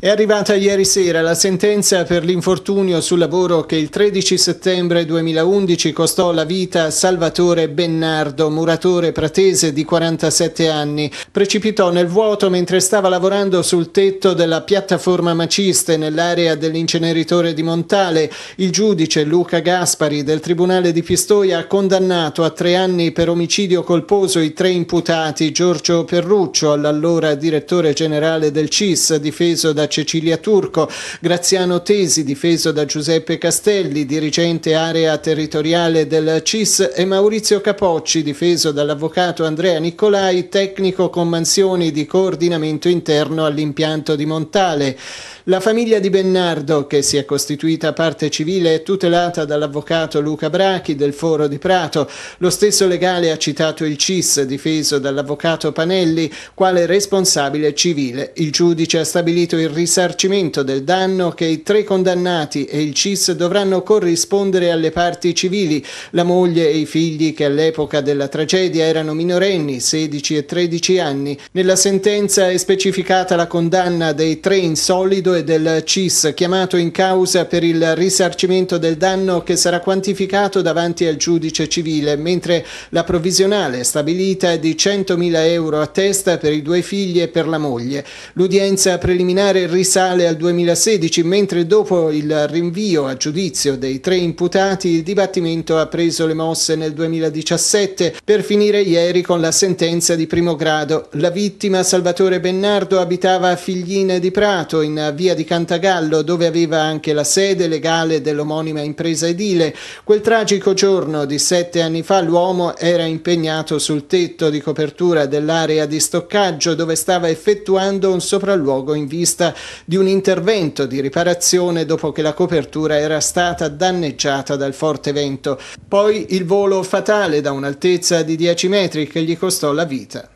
È arrivata ieri sera la sentenza per l'infortunio sul lavoro che il 13 settembre 2011 costò la vita a Salvatore Bennardo, muratore pratese di 47 anni. Precipitò nel vuoto mentre stava lavorando sul tetto della piattaforma Maciste nell'area dell'inceneritore di Montale. Il giudice Luca Gaspari del Tribunale di Pistoia ha condannato a tre anni per omicidio colposo i tre imputati Giorgio Perruccio, all'allora direttore generale del CIS, difeso da Cecilia Turco, Graziano Tesi, difeso da Giuseppe Castelli, dirigente area territoriale del CIS, e Maurizio Capocci, difeso dall'avvocato Andrea Nicolai, tecnico con mansioni di coordinamento interno all'impianto di Montale. La famiglia di Bennardo, che si è costituita parte civile, è tutelata dall'avvocato Luca Brachi del Foro di Prato. Lo stesso legale ha citato il CIS, difeso dall'avvocato Panelli, quale responsabile civile. Il giudice ha stabilito il risarcimento del danno che i tre condannati e il CIS dovranno corrispondere alle parti civili, la moglie e i figli che all'epoca della tragedia erano minorenni, 16 e 13 anni. Nella sentenza è specificata la condanna dei tre in solido 2 del CIS chiamato in causa per il risarcimento del danno che sarà quantificato davanti al giudice civile, mentre la provvisionale stabilita è di 100.000 euro a testa per i due figli e per la moglie. L'udienza preliminare risale al 2016, mentre dopo il rinvio a giudizio dei tre imputati il dibattimento ha preso le mosse nel 2017 per finire ieri con la sentenza di primo grado. La vittima Salvatore Bennardo abitava a Figline di Prato in via via di Cantagallo dove aveva anche la sede legale dell'omonima impresa edile. Quel tragico giorno di sette anni fa l'uomo era impegnato sul tetto di copertura dell'area di stoccaggio dove stava effettuando un sopralluogo in vista di un intervento di riparazione dopo che la copertura era stata danneggiata dal forte vento. Poi il volo fatale da un'altezza di 10 metri che gli costò la vita.